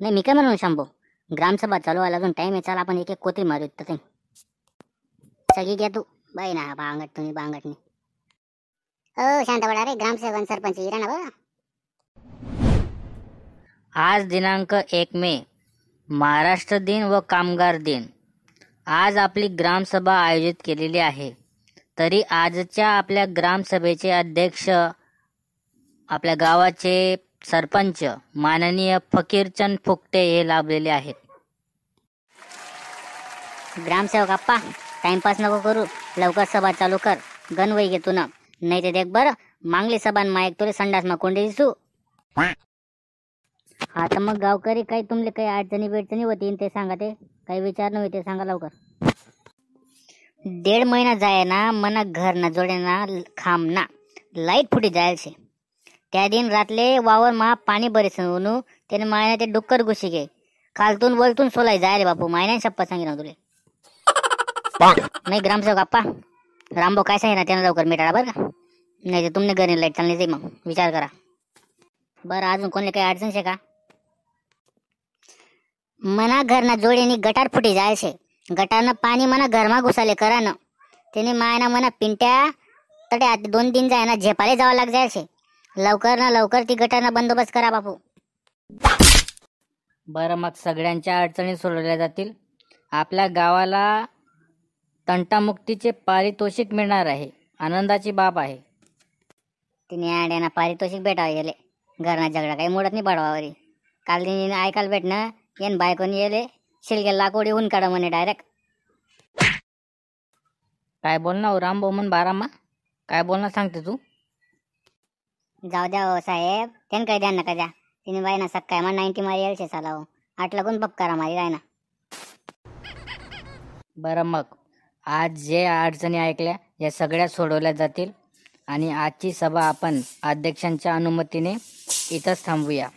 नाही मी काय म्हणून शांबू ग्रामसभा चालू आला अजून टाईम आहे चाल आपण एक एक कोत्री मारू तर सगळी घ्या तू बाई ना बांगट तुम्ही बांगट नाही हो बडा रे ग्रामसेवक सरपंच इरा ना आज दिनांक एक मे महाराष्ट्र दिन व कामगार दिन आज आपली ग्रामसभा आयोजित केलेली आहे तरी आजच्या आपल्या ग्रामसभेचे अध्यक्ष आपल्या गावाचे सरपंच माननीय फकीरचंद फुकटे हे लाभलेले आहेत ग्रामसेवक आप्पा टाइमपास नको करू लवकर सभा चालू कर गणवय घेतो ना नाही ते देख बर मांगली सभा मायक तुले संडास मा कोंडे दिसू आता मग गावकरी काही तुमले काही अडचणी बिडचणी होती ते सांगा ते काही विचार नव्हे ते सांगा लवकर डेढ महिना जाय ना मना घर ना जोडे ना खांब ना लाईट फुटी जायल शे त्या दिन रातले वावर मा पाणी बरेच उनू त्याने मायना ते डुक्कर घुशी घे खालतून वलतून सोलाय जाय रे बापू मायना शप्पा ना तुले नाही ग्रामसेवक आप्पा रामबो काय ना त्यांना लवकर मिटाळा बरं का नाही तर तुमने घरी लाईट चालली जाई मग विचार करा बरं अजून कोणले काही अडचण शे का मना घरना आणि गटार फुटी जायचे गटारनं पाणी मना घरमा घुसाले करा ना त्याने मायना मना पिंट्या तडे दोन तीन जाय ना झेपाले जावं लाग जायचे लवकर ना लवकर ती बंदोबस्त करा बापू बरं मग सगळ्यांच्या अडचणी सोडवल्या जातील आपल्या गावाला तंटामुक्तीचे पारितोषिक मिळणार आहे आनंदाची बाब आहे तिने आड्याना पारितोषिक भेटावं गेले घरना झगडा काही मोडत नाही पाडवावरी काल तिने ऐकायला भेटणं येन बायकोन येले शिलगे लाकोडी ऊन काढा म्हणे डायरेक्ट काय बोलणार हो, राम बोमन बारामा काय बोलणार सांगते तू जाऊ द्या हो साहेब त्यानं काही द्या नका द्या तिने बाय ना सक्का मग नाईन्टी मारी यायचे चालाव हो आठ लागून बघ करा मारी काय ना बरं मग आज जे अडचणी ऐकल्या या सगळ्या सोडवल्या जातील आणि आजची सभा आपण अध्यक्षांच्या अनुमतीने इथंच थांबूया